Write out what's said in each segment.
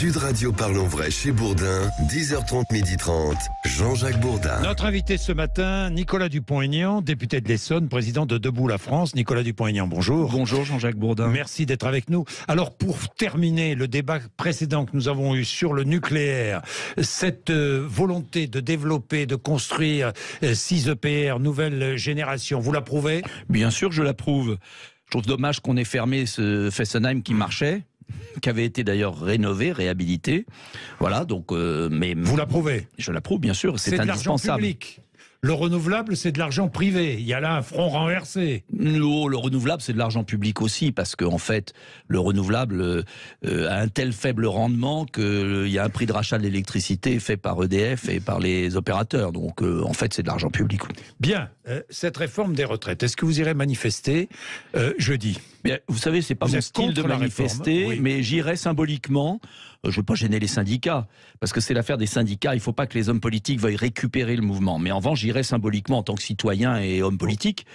Sud Radio Parlons Vrai chez Bourdin, 10h30, midi 30 Jean-Jacques Bourdin. Notre invité ce matin, Nicolas Dupont-Aignan, député de l'Essonne, président de Debout la France. Nicolas Dupont-Aignan, bonjour. Bonjour Jean-Jacques Bourdin. Merci d'être avec nous. Alors pour terminer le débat précédent que nous avons eu sur le nucléaire, cette euh, volonté de développer, de construire 6 euh, EPR, nouvelle génération, vous l'approuvez Bien sûr, je l'approuve. Je trouve dommage qu'on ait fermé ce Fessenheim qui hmm. marchait qui avait été d'ailleurs rénové, réhabilité, Voilà, donc. Euh, mais Vous l'approuvez Je l'approuve, bien sûr. C'est indispensable. Public. Le renouvelable, c'est de l'argent privé. Il y a là un front renversé. Non, oh, le renouvelable, c'est de l'argent public aussi, parce qu'en fait, le renouvelable euh, euh, a un tel faible rendement qu'il y a un prix de rachat de l'électricité fait par EDF et par les opérateurs. Donc, en fait, c'est de l'argent public. Bien. Euh, cette réforme des retraites. Est-ce que vous irez manifester euh, jeudi Vous savez, c'est pas mon style de manifester, mais j'irai symboliquement. Euh, je veux pas gêner les syndicats, parce que c'est l'affaire des syndicats. Il faut pas que les hommes politiques veuillent récupérer le mouvement. Mais en revanche, j'irai symboliquement en tant que citoyen et homme politique.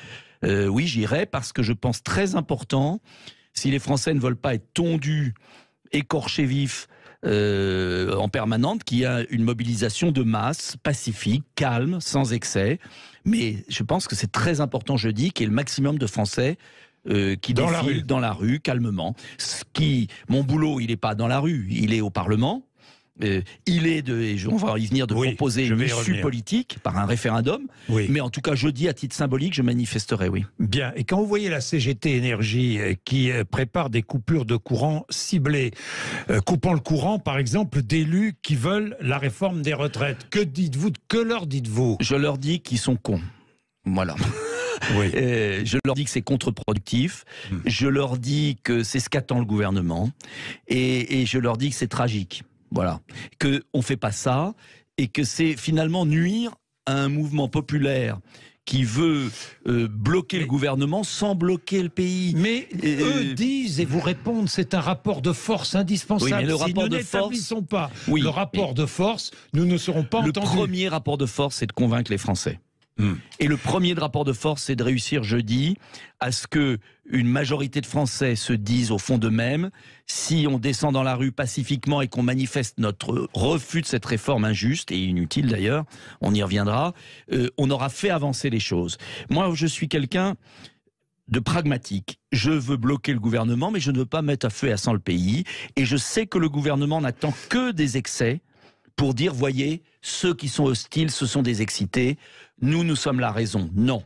oui, j'irai parce que je pense très important. Si les Français ne veulent pas être tondus, écorchés vifs euh, en permanente qu'il y a une mobilisation de masse, pacifique, calme, sans excès. Mais je pense que c'est très important je dis, qu'il y ait le maximum de Français euh, qui dans défilent dans la rue calmement. Ce qui, mon boulot, il n'est pas dans la rue, il est au Parlement. Euh, il est de, on va y venir, de proposer une issue politique par un référendum. Mais en tout cas, je dis à titre symbolique, je manifesterai, oui. Bien. Et quand vous voyez la CGT Énergie euh, qui euh, prépare des coupures de courant ciblées, coupant le courant, par exemple, d'élus qui veulent la réforme des retraites, que dites-vous Que leur dites-vous Je leur dis qu'ils sont cons. Voilà. Oui. je leur dis que c'est contre-productif. Hmm. Je leur dis que c'est ce qu'attend le gouvernement. et je leur dis que c'est tragique. Voilà. Que on fait pas ça et que c'est finalement nuire à un mouvement populaire qui veut euh, bloquer le gouvernement sans bloquer le pays. Mais eux disent et vous répondent, c'est un rapport de force indispensable. mais le de force, pas oui, le rapport de force, nous ne serons pas. Le premier rapport de force, c'est de convaincre les Français. Mm. Et le premier rapport de force, c'est de réussir jeudi à ce que une majorité de Français se disent au fond d'eux-mêmes, si on descend dans la rue pacifiquement et qu'on manifeste notre refus de cette réforme injuste et inutile d'ailleurs, on y reviendra, euh, on aura fait avancer les choses. Moi, je suis quelqu'un de pragmatique. Je veux bloquer le gouvernement, mais je ne veux pas mettre à feu et à sang le pays. Et je sais que le gouvernement n'attend que des excès pour dire, voyez, ceux qui sont hostiles, ce sont des excités, nous, nous sommes la raison. Non.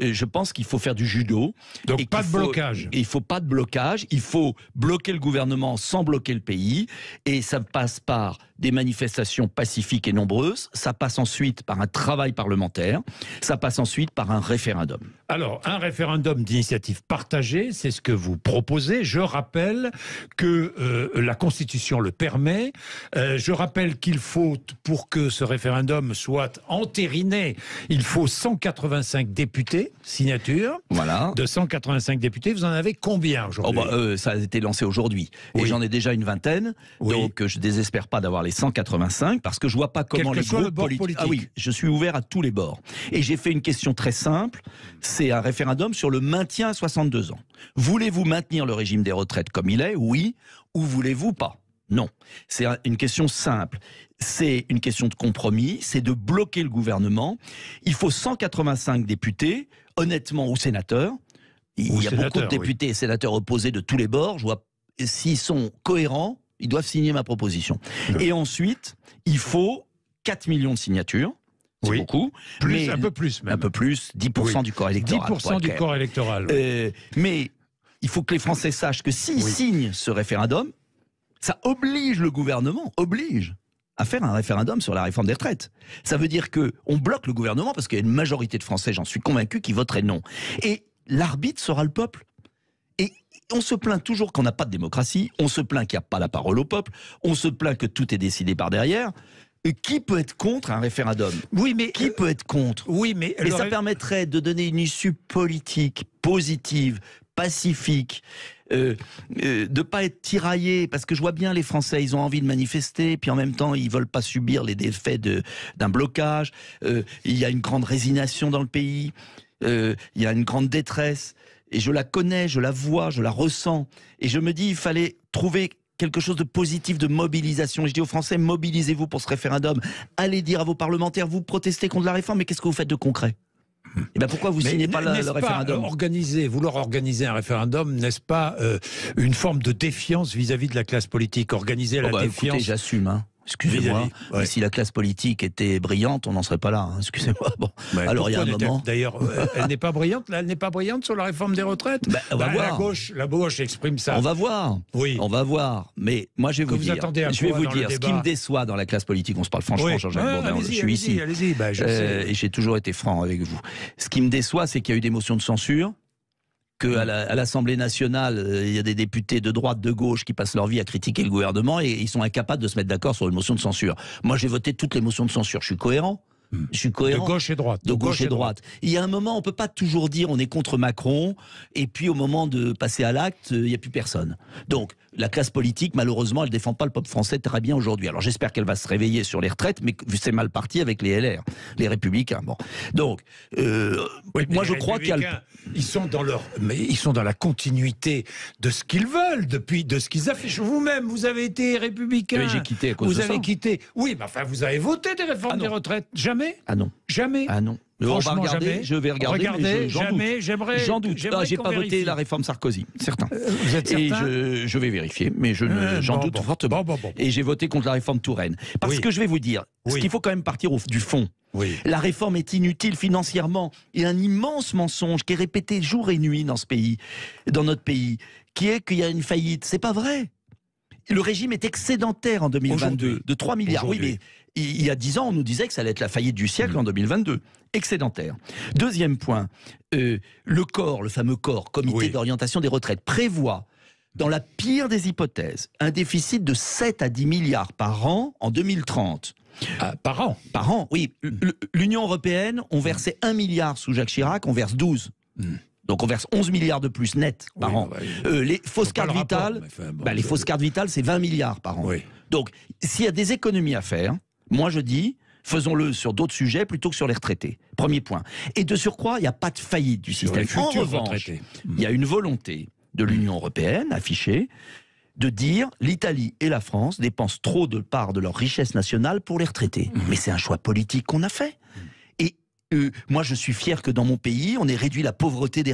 Euh, je pense qu'il faut faire du judo. Donc pas de blocage. Il faut pas de blocage. Il faut bloquer le gouvernement sans bloquer le pays. Et ça passe par des manifestations pacifiques et nombreuses. Ça passe ensuite par un travail parlementaire. Ça passe ensuite par un référendum. Alors, un référendum d'initiative partagée, c'est ce que vous proposez. Je rappelle que euh, la Constitution le permet. Euh, je rappelle qu'il faut, pour que ce référendum soit entériné, il faut 185 députés, signature, Voilà. De 185 députés, vous en avez combien aujourd'hui oh, bah, euh, Ça a été lancé aujourd'hui. Et j'en ai déjà une vingtaine. Oui. Donc, je désespère pas d'avoir les 185 parce que je vois pas comment les groupes politiques. Ah oui, je suis ouvert à tous les bords. Et j'ai fait une question très simple. C'est un référendum sur le maintien à 62 ans. Voulez-vous maintenir le régime des retraites comme il est Oui. Ou voulez-vous pas non, c'est une question simple. C'est une question de compromis, c'est de bloquer le gouvernement. Il faut 185 députés, honnêtement, ou sénateurs. Il y a beaucoup de députés et sénateurs opposés de tous les bords. Je vois s'ils sont cohérents, ils doivent signer ma proposition. Et ensuite, il faut 4 millions de signatures. C'est beaucoup. mais, un peu plus même. Un peu plus, 10% du corps électoral. 10% du corps électoral. Euh, mais il faut que les Français sachent que s'ils signent ce référendum, ça oblige le gouvernement, oblige à faire un référendum sur la réforme des retraites. Ça veut dire que on bloque le gouvernement parce qu'il y a une majorité de Français, j'en suis convaincu, qui voteraient non. Et l'arbitre sera le peuple. Et on se plaint toujours qu'on n'a pas de démocratie, on se plaint qu'il n'y a pas la parole au peuple, on se plaint que tout est décidé par derrière. qui peut être contre un référendum Oui, mais qui euh, peut être contre Oui, mais et ça permettrait de donner une issue politique positive, pacifique, euh, euh, de pas être tiraillé, parce que je vois bien les Français, ils ont envie de manifester, puis en même temps, ils veulent pas subir les effets d'un blocage. Euh, il y a une grande résignation dans le pays. Euh, il y a une grande détresse, et je la connais, je la vois, je la ressens, et je me dis, il fallait trouver quelque chose de positif, de mobilisation. Et je dis aux Français, mobilisez-vous pour ce référendum. Allez dire à vos parlementaires, vous protestez contre la réforme, mais qu'est-ce que vous faites de concret et eh ben pourquoi vous signez pas le, référendum organiser, Vouloir organiser un référendum, n'est-ce pas euh, une forme de défiance vis-à-vis de la classe politique Organiser la oh bah, défiance. J'assume. Hein excusez-moi. Si la classe politique était brillante, on n'en serait pas là. Hein. Excusez-moi. Alors il y a un moment. D'ailleurs, euh, elle n'est pas brillante. elle n'est pas brillante sur la réforme des retraites. Bah, bah, la gauche, la gauche exprime ça. On va voir. Oui. On va voir. Mais moi, je vais vous, dire. je vais vous dire. Ce qui me déçoit dans la classe politique, on se parle franchement, Jean-Jacques Bourdin. Je suis ici. Bah, je euh, et j'ai toujours été franc avec vous. Ce qui me déçoit, c'est qu'il y a eu des motions de censure qu'à à l'Assemblée nationale, euh, il y a des députés de droite, de gauche qui passent leur vie à critiquer le gouvernement et ils sont incapables de se mettre d'accord sur une motion de censure. Moi, j'ai voté toutes les motions de censure. Je suis cohérent. Hmm. Je suis cohérent. De gauche et droite. De, gauche, et droite. Il y a un moment, on peut pas toujours dire on est contre Macron, et puis au moment de passer à l'acte, il n'y a plus personne. Donc, la classe politique, malheureusement, elle défend pas le peuple français très bien aujourd'hui. Alors, j'espère qu'elle va se réveiller sur les retraites, mais c'est mal parti avec les LR, les Républicains. Bon. Donc, euh, moi, je crois qu'il y a Ils sont dans leur, mais ils sont dans la continuité de ce qu'ils veulent depuis, de ce qu'ils affichent. Vous-même, vous avez été républicain. Oui, j'ai quitté à vous avez quitté. Oui, mais enfin, vous avez voté des réformes ah des retraites. Jamais Ah non. Jamais Ah non. On va regarder, jamais. je vais regarder. jamais, j'aimerais. J'en doute. Ah, j'ai pas voté la réforme Sarkozy, certain. Euh, vous êtes certain je, vais vérifier, mais je euh, j'en doute fortement. Et j'ai voté contre la réforme Touraine. Parce que je vais vous dire, ce qu'il faut quand même partir du fond. Oui. La réforme est inutile financièrement. Il y a un immense mensonge qui est répété jour et nuit dans ce pays, dans notre pays, qui est qu'il y a une faillite. C'est pas vrai le régime est excédentaire en 2022 de 3 milliards. Oui, mais il y a dix ans, on nous disait que ça allait être la faillite du siècle en 2022. Excédentaire. Deuxième point, euh, le corps, le fameux corps, comité d'orientation des retraites, prévoit, dans la pire des hypothèses, un déficit de 7 à 10 milliards par an en 2030. Ah, par an Par an, oui. Hmm. L'Union européenne, on versait 1 milliard sous Jacques Chirac, on verse 12. Hmm. Donc on verse 11 milliards de plus net par an. Bah euh, les fausses cartes vitales, bah, les fausses cartes vitales, c'est 20 milliards par an. Donc s'il y a des économies à faire, moi, je dis, faisons-le sur d'autres sujets plutôt que sur les retraités. Premier point. Et de surcroît, il n'y a pas de faillite du système. en revanche, il y a une volonté de l'Union européenne affichée de dire l'Italie et la France dépensent trop de part de leur richesse nationale pour les retraités. Mmh. Mais c'est un choix politique qu'on a fait. Euh, moi, je suis fier que dans mon pays, on ait réduit la pauvreté des,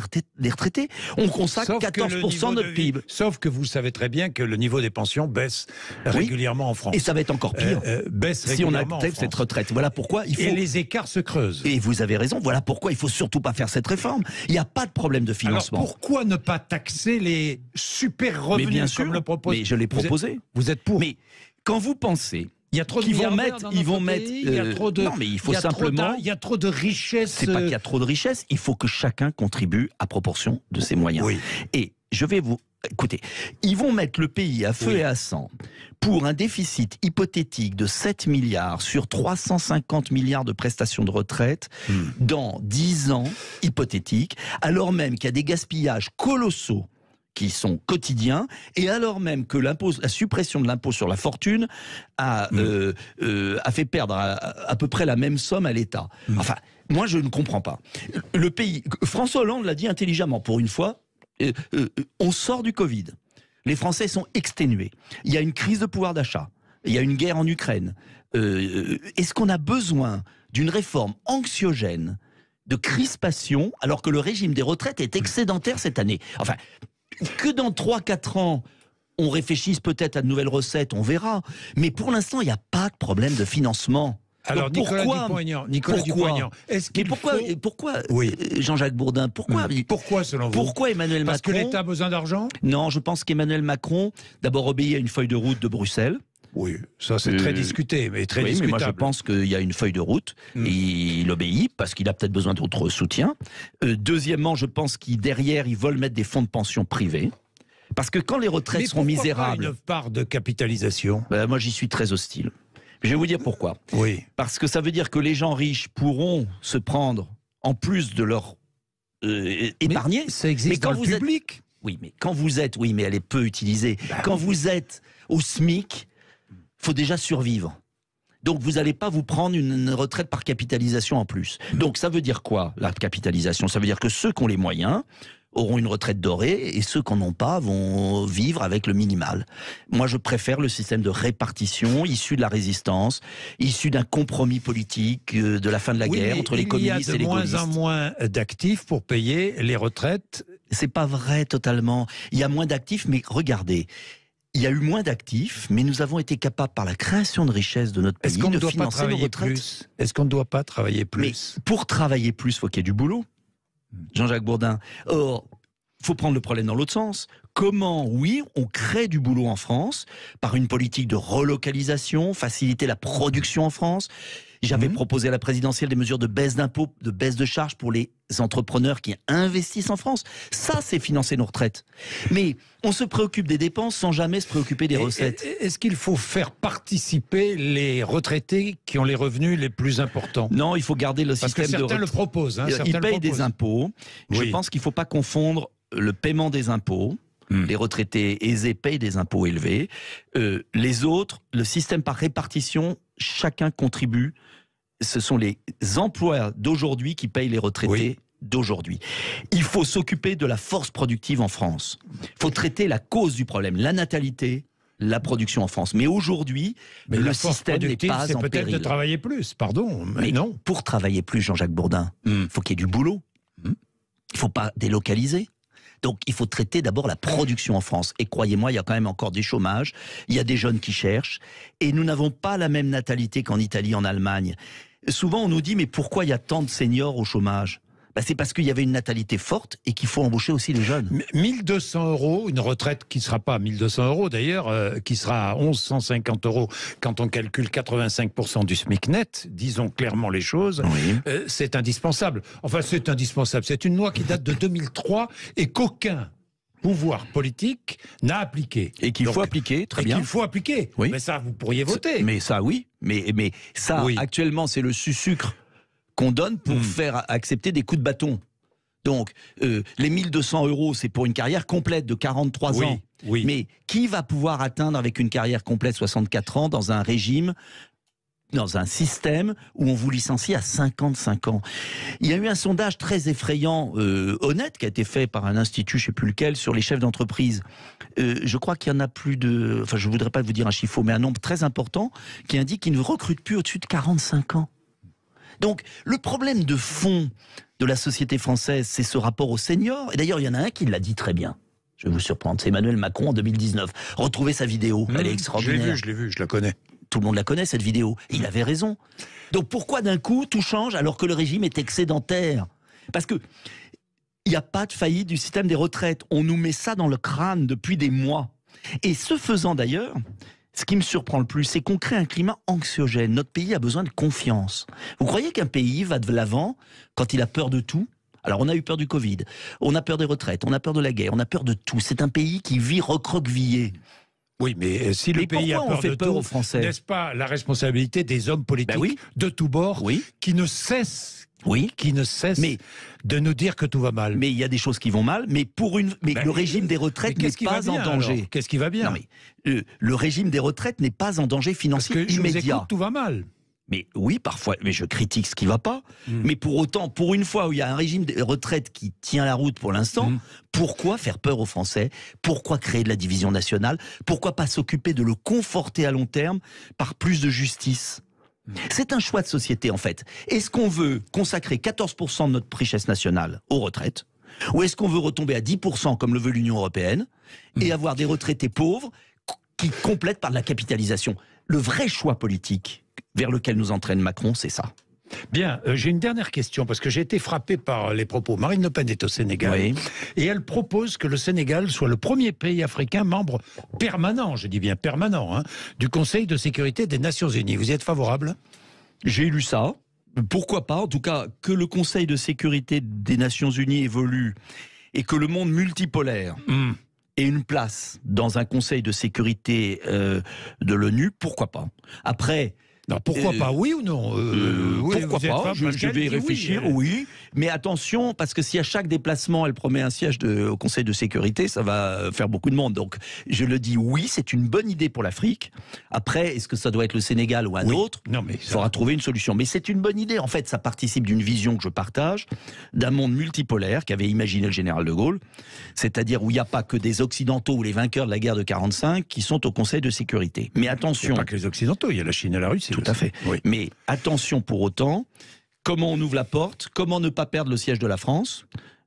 retraités. On consacre 14% de notre PIB. Sauf que vous savez très bien que le niveau des pensions baisse régulièrement en France. Et ça va être encore pire euh, euh, si on accepte cette retraite. Voilà pourquoi il faut... Et les écarts se creusent. Et vous avez raison, voilà pourquoi il faut surtout pas faire cette réforme. Il n'y a pas de problème de financement. Alors pourquoi ne pas taxer les super revenus bien sûr, comme le propose... Mais je l'ai proposé. vous êtes pour. Mais quand vous pensez il y a trop de ils mettre, ils vont mettre. il y a euh, trop de. Non, mais il faut simplement. y a trop de richesses. C'est pas qu'il y a euh, trop de richesses, Il faut que chacun contribue à proportion de ses moyens. Et je vais vous Écoutez, ils vont mettre le pays à feu et à sang pour un déficit hypothétique de 7 milliards sur 350 milliards de prestations de retraite hmm. dans 10 ans hypothétique, alors même qu'il y a des gaspillages colossaux qui sont quotidiens, et alors même que la suppression de l'impôt sur la fortune a, mm. euh, euh, a fait perdre à, peu près la même somme à l'État. Mm. Enfin, moi je ne comprends pas. Le pays, François Hollande l'a dit intelligemment pour une fois. Euh, on sort du Covid. Les Français sont exténués. Il y a une crise de pouvoir d'achat. Il y a une guerre en Ukraine. Est-ce qu'on a besoin d'une réforme anxiogène de crispation alors que le régime des retraites est excédentaire cette année Enfin, que dans 3-4 ans, on réfléchisse peut-être à de nouvelles recettes, on verra. Mais pour l'instant, il n'y a pas de problème de financement. Alors Nicolas Dupont-Aignan, pourquoi est-ce pourquoi, pourquoi euh, Jean-Jacques Bourdin, pourquoi hmm. Pourquoi selon vous Pourquoi Emmanuel Macron Parce que l'État a besoin d'argent Non, je pense qu'Emmanuel Macron d'abord obéit à une feuille de route de Bruxelles. Oui, ça c'est très euh, discuté, mais très oui, moi je pense qu'il y a une feuille de route, hmm. et il obéit parce qu'il a peut-être besoin d'autres soutiens. Euh, deuxièmement, je pense qu'il derrière, ils veulent mettre des fonds de pension privés. Parce que quand les retraites seront misérables... Pas une part de capitalisation ben, Moi j'y suis très hostile. Je vais vous dire pourquoi. Oui. Parce que ça veut dire que les gens riches pourront se prendre, en plus de leur euh, épargner... ça existe quand vous le public êtes... Oui, mais quand vous êtes... Oui, mais elle est peu utilisée. Bah quand vous êtes au SMIC il faut déjà survivre. Donc vous n'allez pas vous prendre une, retraite par capitalisation en plus. Donc ça veut dire quoi la capitalisation Ça veut dire que ceux qui ont les moyens auront une retraite dorée et ceux qui n'en ont pas vont vivre avec le minimal. Moi je préfère le système de répartition issu de la résistance, issu d'un compromis politique euh, de la fin de la guerre entre les communistes et les Il y a de moins en moins d'actifs pour payer les retraites. C'est pas vrai totalement. Il y a moins d'actifs mais regardez, il y a eu moins d'actifs, mais nous avons été capables, par la création de richesses de notre pays, de financer nos retraites. Est-ce qu'on ne doit pas travailler plus Pour travailler plus, il faut qu'il y ait du boulot. Jean-Jacques Bourdin. Or, faut prendre le problème dans l'autre sens. Comment, oui, on crée du boulot en France par une politique de relocalisation, faciliter la production en France j'avais mhm. proposé à la présidentielle des mesures de baisse d'impôts, de baisse de charges pour les entrepreneurs qui investissent en France. Ça, c'est financer nos retraites. Mais on se préoccupe des dépenses sans jamais se préoccuper des recettes. Est-ce qu'il faut faire participer les retraités qui ont les revenus les plus importants Non, il faut garder le Parce système que certains le proposent. Hein, certains ils payent des impôts. Je pense qu'il ne faut pas confondre le paiement des impôts. Hmm. Les retraités aisés payent des impôts élevés. Euh, les autres, le système par répartition chacun contribue. Ce sont les emplois d'aujourd'hui qui payent les retraités d'aujourd'hui. Il faut s'occuper de la force productive en France. Il faut traiter la cause du problème, la natalité, la production en France. Mais aujourd'hui, le système n'est pas en peut-être de travailler plus, pardon. Mais, non. Pour travailler plus, Jean-Jacques Bourdin, il hmm. faut qu'il y ait du boulot. Hmm. Il ne faut pas délocaliser. Donc il faut traiter d'abord la production en France. Et croyez-moi, il y a quand même encore des chômages, il y a des jeunes qui cherchent, et nous n'avons pas la même natalité qu'en Italie, en Allemagne. Souvent on nous dit mais pourquoi il y a tant de seniors au chômage bah, c'est parce qu'il y avait une natalité forte et qu'il faut embaucher aussi les jeunes. 1200 euros, une retraite qui ne sera pas 1200 euros d'ailleurs, euh, qui sera à 1150 euros quand on calcule 85% du SMIC net, disons clairement les choses, euh, c'est indispensable. Enfin, c'est indispensable. C'est une loi qui date de 2003 et qu'aucun pouvoir politique n'a appliqué. Et qu'il faut appliquer, très et Qu'il faut appliquer. Oui. Mais ça, vous pourriez voter. Mais ça, oui. Mais, mais ça, actuellement, c'est le sucre qu'on donne pour hmm. faire accepter des coups de bâton. Donc, euh, les 1200 euros, c'est pour une carrière complète de 43 ans. Oui. Mais qui va pouvoir atteindre avec une carrière complète 64 ans dans un régime dans un système où on vous licencie à 55 ans. Il y a eu un sondage très effrayant, euh, honnête, qui a été fait par un institut, je ne sais plus lequel, sur les chefs d'entreprise. Euh, je crois qu'il y en a plus de, enfin je ne voudrais pas vous dire un chiffre, mais un nombre très important qui indique qu'ils ne recrutent plus au-dessus de 45 ans. Donc le problème de fond de la société française, c'est ce rapport aux seniors. Et d'ailleurs, il y en a un qui l'a dit très bien. Je vais vous surprendre, c'est Emmanuel Macron en 2019. Retrouvez sa vidéo, elle est extraordinaire. Mmh, je l'ai vu, je l'ai vue, je la connais. Tout le monde la connaît, cette vidéo. il mmh. avait raison. Donc pourquoi d'un coup tout change alors que le régime est excédentaire Parce que il n'y a pas de faillite du système des retraites. On nous met ça dans le crâne depuis des mois. Et ce faisant d'ailleurs, ce qui me surprend le plus, c'est qu'on crée un climat anxiogène. Notre pays a besoin de confiance. Vous croyez qu'un pays va de l'avant quand il a peur de tout alors on a eu peur du Covid, on a peur des retraites, on a peur de la guerre, on a peur de tout. C'est un pays qui vit recroquevillé. Oui, mais euh, si le pays a peur de tout, Français, n'est-ce pas la responsabilité des hommes politiques ben de tous bords qui ne cessent oui. Qui ne cesse de nous dire que tout va mal. Mais il y a des choses qui vont mal, mais pour une, mais ben euh, le régime des retraites n'est pas en danger. Qu'est-ce qui va bien Le régime des retraites n'est pas en danger financier que immédiat. Je tout va mal. Mais oui, parfois, mais je critique ce qui va pas. Hmm. Mais pour autant, pour une fois où il y a un régime de retraite qui tient la route pour l'instant, hmm. pourquoi faire peur aux Français Pourquoi créer de la division nationale Pourquoi pas s'occuper de le conforter à long terme par plus de justice c'est un choix de société en fait. Est-ce qu'on veut consacrer 14% de notre richesse nationale aux retraites ou est-ce qu'on veut retomber à 10% comme le veut l'Union européenne et hmm. avoir des retraités pauvres qui complètent par de la capitalisation Le vrai choix politique vers lequel nous entraîne Macron, c'est ça. Bien, euh, j'ai une dernière question parce que j'ai été frappé par les propos. Marine Le Pen est au Sénégal et elle propose que le Sénégal soit le premier pays africain membre permanent, je dis bien permanent, hein, du Conseil de sécurité des Nations Unies. Vous y êtes favorable J'ai lu ça. Pourquoi pas En tout cas, que le Conseil de sécurité des Nations Unies évolue et que le monde multipolaire hmm. ait une place dans un Conseil de sécurité euh, de l'ONU, pourquoi pas Après non, pourquoi pas Oui ou non euh, euh, euh, Pourquoi pas je, vais y réfléchir, oui, Mais attention, parce que si à chaque déplacement, elle promet un siège de, au Conseil de sécurité, ça va faire beaucoup de monde. Donc, je le dis oui, c'est une bonne idée pour l'Afrique. Après, est-ce que ça doit être le Sénégal ou un autre Non, mais il faudra trouver une solution. Mais c'est une bonne idée. En fait, ça participe d'une vision que je partage d'un monde multipolaire qu'avait imaginé le général de Gaulle, c'est-à-dire où il n'y a pas que des Occidentaux ou les vainqueurs de la guerre de 1945 qui sont au Conseil de sécurité. Mais attention, il n'y a pas que les Occidentaux, il y a la Chine et la Russie. Tout à fait. Mais attention pour autant, comment on ouvre la porte, comment ne pas perdre le siège de la France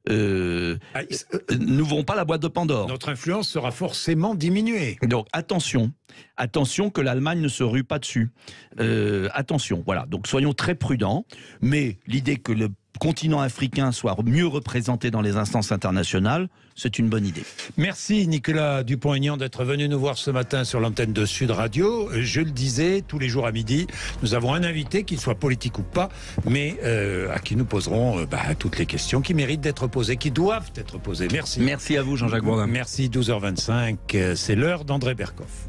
euh, ah, euh, euh, n'ouvrons pas la boîte de Pandore. Notre influence sera forcément diminuée. Donc attention, attention que l'Allemagne ne se rue pas dessus. Euh, attention, voilà. Donc soyons très prudents. Mais l'idée que le continent africain soit mieux représenté dans les instances internationales, c'est une bonne idée. Merci Nicolas Dupont-Aignan d'être venu nous voir ce matin sur l'antenne de Sud Radio. Je le disais, tous les jours à midi, nous avons un invité, qu'il soit politique ou pas, mais euh, à qui nous poserons euh, bah, toutes les questions qui méritent d'être posées, qui doivent être posées. Merci. Merci à vous Jean-Jacques Bourdin. Merci 12h25, euh, c'est l'heure d'André Berkoff.